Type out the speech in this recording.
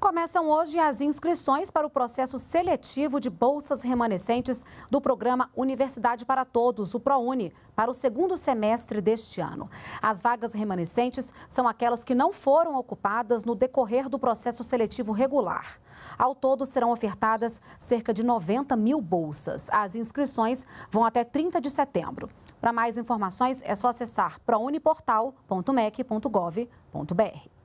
Começam hoje as inscrições para o processo seletivo de bolsas remanescentes do programa Universidade para Todos, o ProUni, para o segundo semestre deste ano. As vagas remanescentes são aquelas que não foram ocupadas no decorrer do processo seletivo regular. Ao todo, serão ofertadas cerca de 90 mil bolsas. As inscrições vão até 30 de setembro. Para mais informações, é só acessar prouniportal.mec.gov.br.